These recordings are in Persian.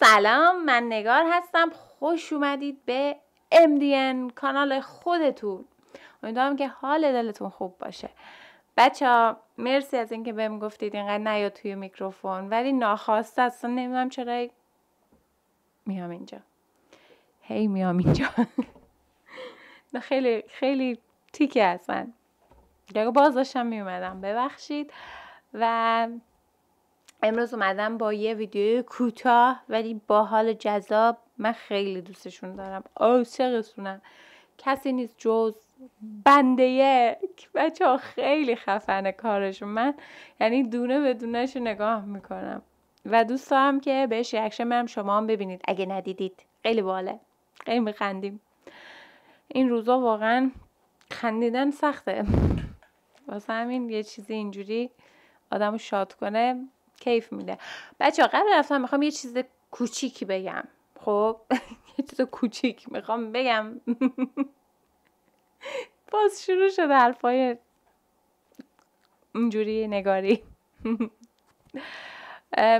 سلام من نگار هستم خوش اومدید به MDN کانال خودتون امیدوارم که حال دلتون خوب باشه بچه ها مرسی از اینکه بهم گفتید اینقدر نیا توی میکروفون ولی ناخواسته اصلا نمیدونم چرا میام اینجا هی میام اینجا خیلی خیلی تیکه هستن دیگه باز داشتم میومدم ببخشید و امروز اومدم با یه ویدیو کوتاه ولی با حال جذاب من خیلی دوستشون دارم عاشقشونم کسی نیست جز بنده یک بچه ها خیلی خفنه کارشون من یعنی دونه به دونهش نگاه میکنم و دوست دارم که بهش ریاکشن برم شما هم ببینید اگه ندیدید خیلی باله خیلی میخندیم این روزا واقعا خندیدن سخته واسه همین یه چیزی اینجوری آدم شاد کنه کیف میده بچه قبل رفتم میخوام یه چیز کوچیکی بگم خب یه چیز کوچیک میخوام بگم باز شروع شده حرفای اینجوری نگاری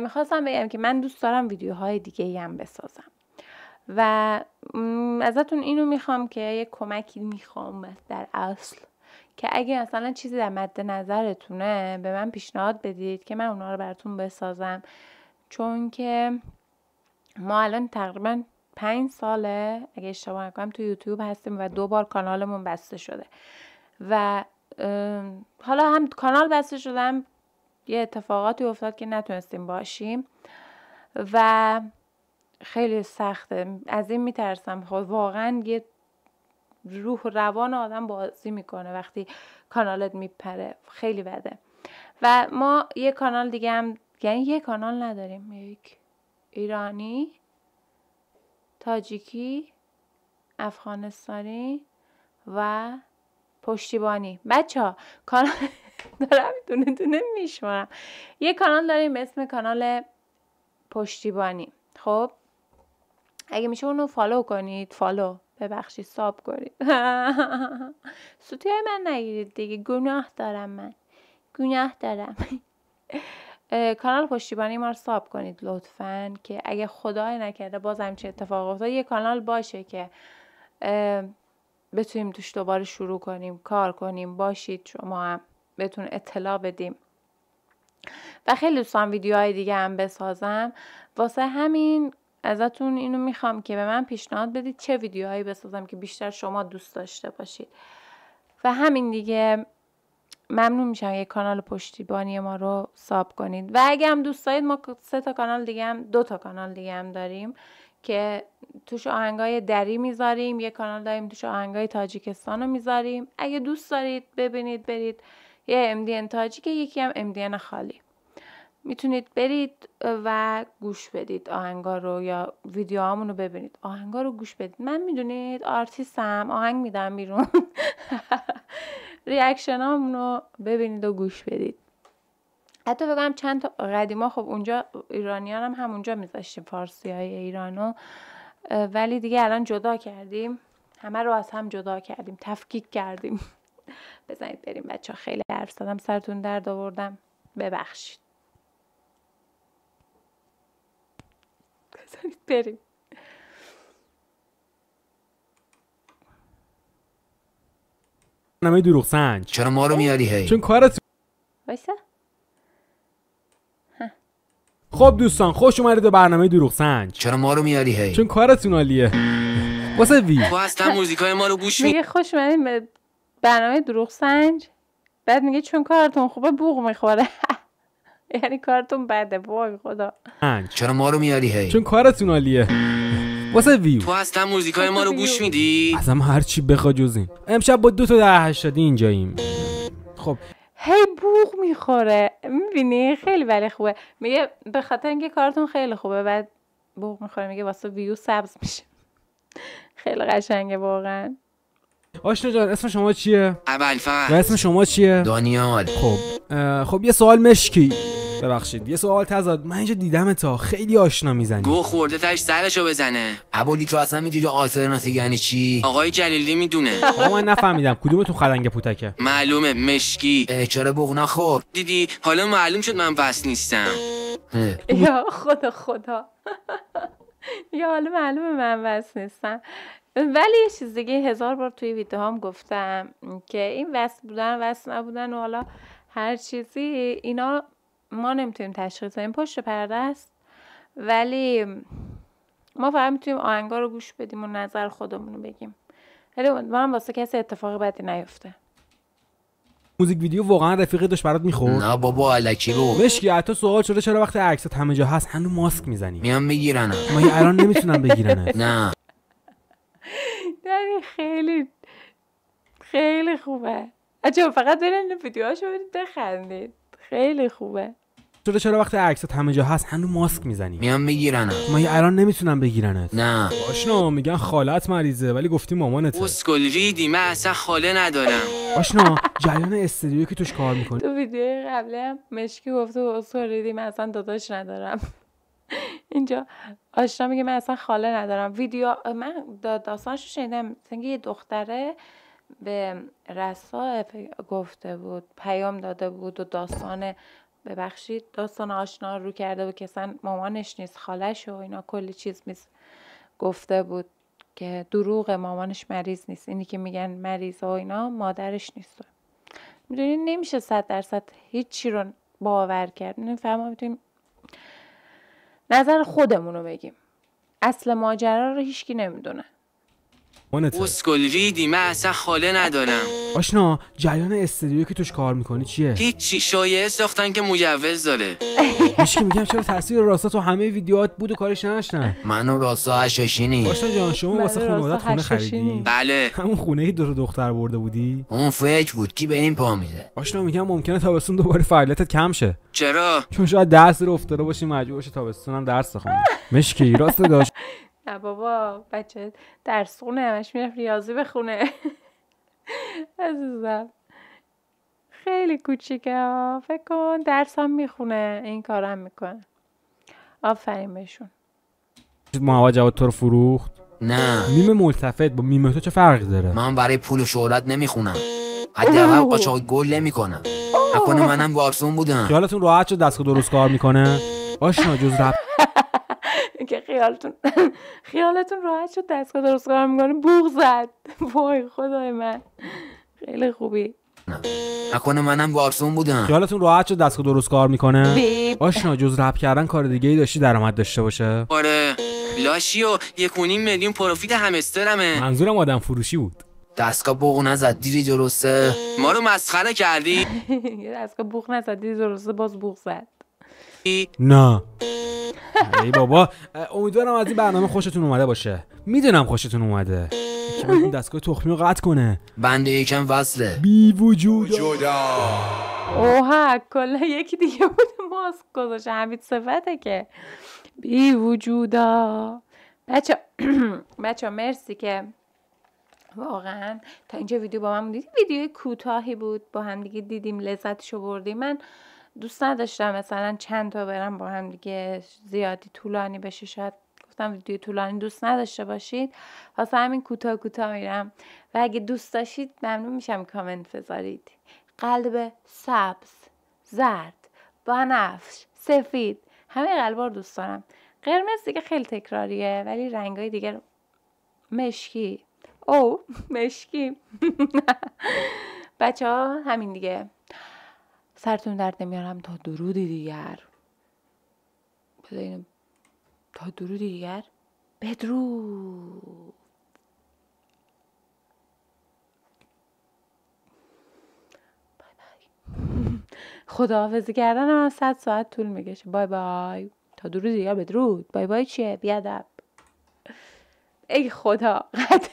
میخواستم بگم که من دوست دارم ویدیوهای دیگه هم بسازم و ازتون اینو میخوام که یه کمکی میخوام در اصل که اگه مثلا چیزی در مد نظرتونه به من پیشنهاد بدید که من اونا رو براتون بسازم چون که ما الان تقریبا پنج ساله اگه اشتباه نکنم تو یوتیوب هستیم و دو بار کانالمون بسته شده و حالا هم کانال بسته شدم یه اتفاقاتی افتاد که نتونستیم باشیم و خیلی سخته از این میترسم خب واقعا یه روح روان آدم بازی میکنه وقتی کانالت میپره خیلی بده و ما یه کانال دیگه هم یعنی یه کانال نداریم یک ایرانی تاجیکی افغانستانی و پشتیبانی بچه ها کانال دارم دونه دونه میشمارم یه کانال داریم اسم کانال پشتیبانی خب اگه میشه اونو فالو کنید فالو ببخشید ساب کنید سوتی های من نگیرید دیگه گناه دارم من گناه دارم کانال پشتیبانی ما رو ساب کنید لطفا که اگه خدای نکرده باز چه اتفاق افتاد یه کانال باشه که بتونیم توش دوباره شروع کنیم کار کنیم باشید شما هم بتون اطلاع بدیم و خیلی دوستان ویدیوهای دیگه هم بسازم واسه همین ازتون اینو میخوام که به من پیشنهاد بدید چه ویدیوهایی بسازم که بیشتر شما دوست داشته باشید و همین دیگه ممنون میشم یک کانال پشتیبانی ما رو ساب کنید و اگه هم دوست دارید ما سه تا کانال دیگه هم دو تا کانال دیگه هم داریم که توش آهنگای دری میذاریم یه کانال داریم توش آهنگای تاجیکستان رو میذاریم اگه دوست دارید ببینید برید یه MDN تاجیک یکی هم MDN خالی میتونید برید و گوش بدید آهنگا رو یا ویدیو رو ببینید آهنگا رو گوش بدید من میدونید آرتیستم آهنگ میدم بیرون ریاکشن رو ببینید و گوش بدید حتی بگم چند تا قدیما خب اونجا ایرانیان هم همونجا میذاشتیم فارسی های ایرانو ولی دیگه الان جدا کردیم همه رو از هم جدا کردیم تفکیک کردیم بزنید بریم بچه خیلی حرف زدم سرتون درد آوردم ببخشید بذارید بریم برنامه دروغ سنج چرا ما رو میاری هی چون کارت وایسا خب دوستان خوش اومدید به برنامه دروغ سنج چرا ما رو میاری هی چون کارتون عالیه واسه وی تو خب، اصلا موزیکای ما رو گوش میگه خوش اومدید به برنامه دروغ سنج بعد میگه چون کارتون خوبه بوق میخوره یعنی کارتون بده وای خدا چرا ما رو میاری هی چون کارتون عالیه واسه ویو تو اصلا موزیکای ما رو گوش میدی اصلا هر چی بخوا امشب با دو تا ده هشتادی اینجاییم خب هی بوغ میخوره میبینی خیلی ولی خوبه میگه به خاطر اینکه کارتون خیلی خوبه بعد بوغ میخوره میگه واسه ویو سبز میشه خیلی قشنگه واقعا آشنا جان اسم شما چیه؟ اول و اسم شما چیه؟ دانیال خب خب یه سوال مشکی ببخشید یه سوال تزاد من اینجا دیدم تا خیلی آشنا میزنی گو خورده تاش سرشو بزنه ابولی تو اصلا میدونی ناسی یعنی چی آقای جلیلی میدونه من نفهمیدم تو خلنگ پوتکه معلومه مشکی چرا بغنا نخور دیدی حالا معلوم شد من وصل نیستم یا خدا خدا یا حالا معلومه من وصل نیستم ولی یه چیز دیگه هزار بار توی هم گفتم که این وصل بودن وصل نبودن و حالا هر چیزی اینا ما نمیتونیم تشخیص بدیم پشت پرده است ولی ما فقط میتونیم آهنگا رو گوش بدیم و نظر خودمون رو بگیم ولی هم واسه کسی اتفاق بدی نیفته موزیک ویدیو واقعا رفیق داشت برات میخورد نه بابا الکی رو مشکی حتی سوال شده چرا وقتی عکست همه جا هست هنو ماسک میزنی میان بگیرن ما الان نمیتونم بگیرن نه یعنی خیلی خیلی خوبه عجب فقط برین ویدیوهاشو بدید بخندید خیلی خوبه چرا چرا وقتی عکست همه جا هست هنوز ماسک میزنی میان میگیرن ما الان نمیتونم بگیرنت نه آشنا میگن خالت مریضه ولی گفتی مامانت اسکل ریدی من اصلا خاله ندارم آشنا جریان استدیو که توش کار میکنی تو ویدیو هم مشکی گفته اسکل ریدی من اصلا داداش ندارم اینجا آشنا میگه من اصلا خاله ندارم ویدیو من داستانشو شنیدم یه دختره به رسا گفته بود پیام داده بود و داستان ببخشید داستان آشنا رو کرده بود که اصلا مامانش نیست خالش و اینا کلی چیز میز گفته بود که دروغ مامانش مریض نیست اینی که میگن مریض و اینا مادرش نیست میدونین نمیشه صد درصد هیچی رو باور کرد میدونین میتونیم نظر خودمون رو بگیم اصل ماجرا رو هیچکی نمیدونه و ویدی من اصلا خاله ندارم آشنا جریان استدیو که توش کار میکنی چیه هیچی شایعه ساختن که مجوز داره میشه میگم چرا تصویر راستا تو همه ویدیوهات بود و کارش نشتن منو راستا هشاشینی آشنا جان شما واسه خانوادت خونه خریدی بله همون خونه ای دور دختر برده بودی اون فیک بود کی به این پا میده آشنا میگم ممکنه تابستون دوباره فعالیتت کم شه چرا چون شاید درس رو افتاده باشی مجبور باشی هم درس بخونی مشکی راست داشت بابا بچه درس خونه همش میرفت ریاضی بخونه عزیزم خیلی کوچیکه فکر کن درس هم میخونه این کارم میکنه آفرین بهشون محمد جواد تو رو فروخت نه میمه ملتفت با میمه تو چه فرقی داره من برای پول و شهرت نمیخونم اول قاچاق گل نمیکنم نکنه منم وارسون بودم خیالتون راحت شد دستگاه درست کار میکنه آشنا جز رب خیالتون خیالتون راحت شد دستگاه درست کار میکنه بوغ زد وای خدای من خیلی خوبی نکنه منم بارسون بودم خیالتون راحت شد دستگاه درست کار میکنه آشنا جز رپ کردن کار دیگه ای داشتی درآمد داشته باشه آره لاشی و یکونیم میلیون پروفیت همسترمه منظورم آدم فروشی بود دستگاه بوغ نزد دیری درسته ما رو مسخره کردی دستگاه بوغ نزد دیری درسته باز بوغ زد نه ای بابا امیدوارم از این برنامه خوشتون اومده باشه میدونم خوشتون اومده این دستگاه تخمی رو قطع کنه بنده یکم وصله بی وجود اوه کلا یکی دیگه بود ماسک گذاشه همین صفته که بی وجودا بچه بچه مرسی که واقعا تا اینجا ویدیو با من دیدیم ویدیو کوتاهی بود با هم دیگه دیدیم لذتشو بردیم من دوست نداشتم مثلا چند تا برم با هم دیگه زیادی طولانی بشه شاید گفتم ویدیو طولانی دوست نداشته باشید واسه همین کوتاه کوتاه میرم و اگه دوست داشتید ممنون میشم کامنت بذارید قلب سبز زرد بنفش سفید همه قلبا رو دوست دارم قرمز دیگه خیلی تکراریه ولی رنگای دیگه مشکی او مشکی بچه ها همین دیگه سرتون درد نمیارم تا درودی دیگر تا درودی دیگر بدرود خداحافظی کردن هم صد ساعت طول میکشه بای بای تا درودی دیگر بدرود بای بای چیه بیادب ای خدا